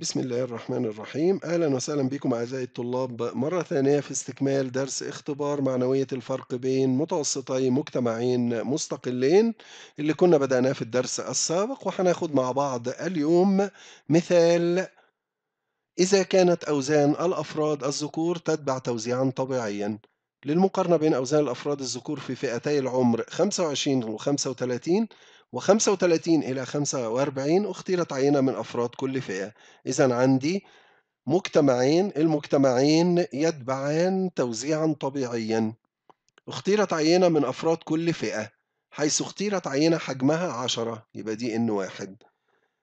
بسم الله الرحمن الرحيم أهلا وسهلا بكم أعزائي الطلاب مرة ثانية في استكمال درس اختبار معنوية الفرق بين متوسطي مجتمعين مستقلين اللي كنا بدأناه في الدرس السابق وهناخد مع بعض اليوم مثال إذا كانت أوزان الأفراد الذكور تتبع توزيعا طبيعيا للمقارنة بين أوزان الأفراد الذكور في فئتي العمر 25 و 35 و35 إلى 45 اختيرت عينة من أفراد كل فئة إذا عندي مجتمعين المجتمعين يتبعان توزيعا طبيعيا اختيرت عينة من أفراد كل فئة حيث اختيرت عينة حجمها 10 يبقى دي إن واحد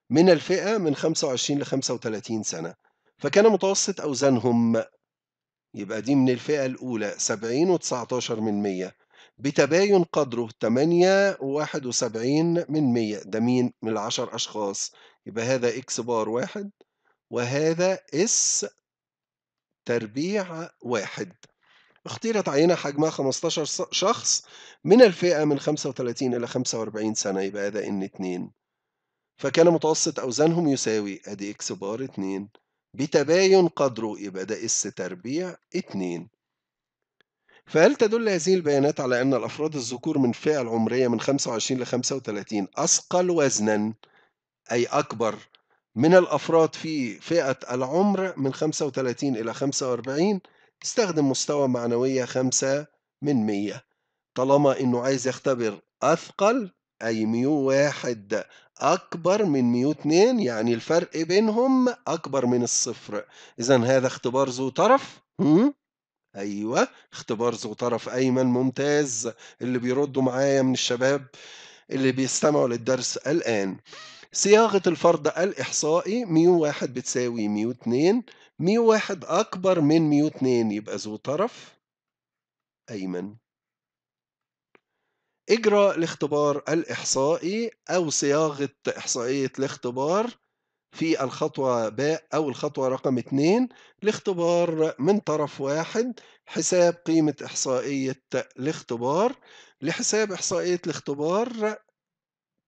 من الفئة من 25 ل 35 سنة فكان متوسط أوزانهم يبقى دي من الفئة الأولى 70 و19 من 100 بتباين قدره 8 و 71 من 100 ده مين من العشر أشخاص يبقى هذا إكس بار واحد وهذا إس تربيع واحد اختيرت عينة حجمها 15 شخص من الفئة من 35 إلى 45 سنة يبقى هذا إن 2 فكان متوسط أوزانهم يساوي أدي إكس بار 2 بتباين قدره يبقى ده إس تربيع 2 فهل تدل هذه البيانات على أن الأفراد الذكور من فئة العمرية من 25 ل 35 أثقل وزنا أي أكبر من الأفراد في فئة العمر من 35 إلى 45 استخدم مستوى معنوية 5 من 100 طالما إنه عايز يختبر أثقل أي ميو واحد أكبر من ميو اتنين يعني الفرق بينهم أكبر من الصفر إذا هذا اختبار ذو طرف ايوه اختبار ذو طرف ايمن ممتاز اللي بيردوا معايا من الشباب اللي بيستمعوا للدرس الان صياغة الفرض الإحصائي ميو واحد بتساوي ميو اتنين ميو واحد أكبر من ميو اتنين يبقى ذو طرف أيمن إجراء الاختبار الإحصائي أو صياغة إحصائية الاختبار في الخطوة باء أو الخطوة رقم اثنين لاختبار من طرف واحد حساب قيمة إحصائية الاختبار لحساب إحصائية الاختبار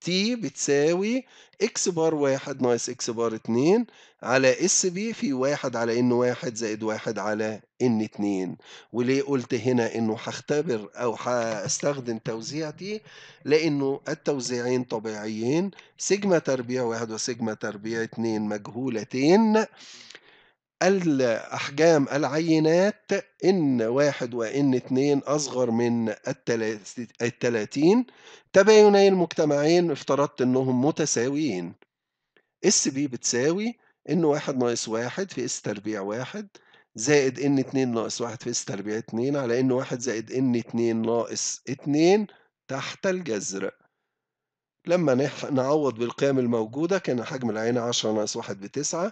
تي بتساوي اكس بار واحد ناقص اكس بار اتنين على اس بي في واحد على ان واحد زائد واحد على ان اتنين وليه قلت هنا انه هختبر او هستخدم توزيع تي لانه التوزيعين طبيعيين سيجما تربيع واحد وسيجما تربيع اتنين مجهولتين الأحجام العينات إن واحد وإن اتنين أصغر من التلاتين تبايني المجتمعين افترضت إنهم متساويين اس بي بتساوي إن واحد ناقص واحد في اس تربيع واحد زائد إن اتنين ناقص واحد في اس تربيع اتنين على إن واحد زائد إن اتنين ناقص اتنين تحت الجذر لما نعوض بالقيم الموجودة كان حجم العين عشرة ناقص واحد بتسعة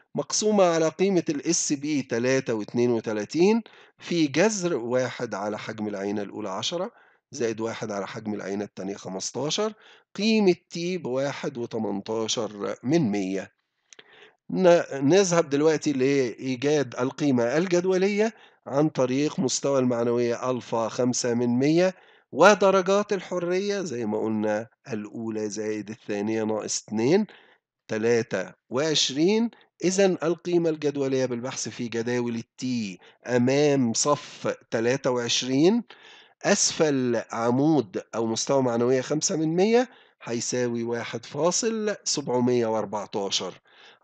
مقسومة على قيمة ال SB 3 32 في جذر واحد على حجم العينة الأولى 10 زائد واحد على حجم العينة التانية 15 قيمة T بواحد وتمنتاشر من مية نذهب دلوقتي لإيجاد القيمة الجدولية عن طريق مستوى المعنوية ألفا 5 من مية ودرجات الحرية زي ما قلنا الأولى زائد الثانية ناقص 2 23 إذا القيمة الجدولية بالبحث في جداول التي أمام صف 23 أسفل عمود أو مستوى معنوية 5 من 100 هيساوي 1.714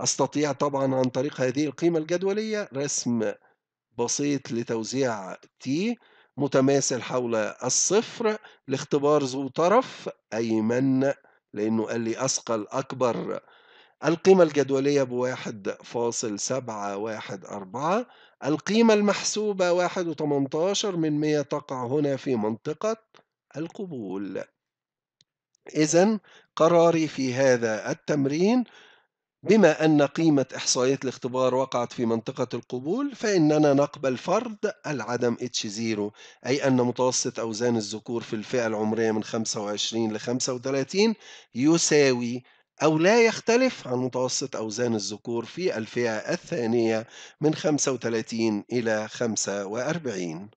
أستطيع طبعا عن طريق هذه القيمة الجدولية رسم بسيط لتوزيع تي متماثل حول الصفر لاختبار ذو طرف أيمن لأنه قال لي أثقل أكبر القيمة الجدولية بواحد فاصل سبعة واحد أربعة القيمة المحسوبة واحد وتمنتاشر من مية تقع هنا في منطقة القبول إذا قراري في هذا التمرين بما أن قيمة إحصائية الاختبار وقعت في منطقة القبول فإننا نقبل فرض العدم H0 أي أن متوسط أوزان الذكور في الفئة العمرية من 25 ل 35 يساوي أو لا يختلف عن متوسط أوزان الذكور في الفئة الثانية من 35 إلى 45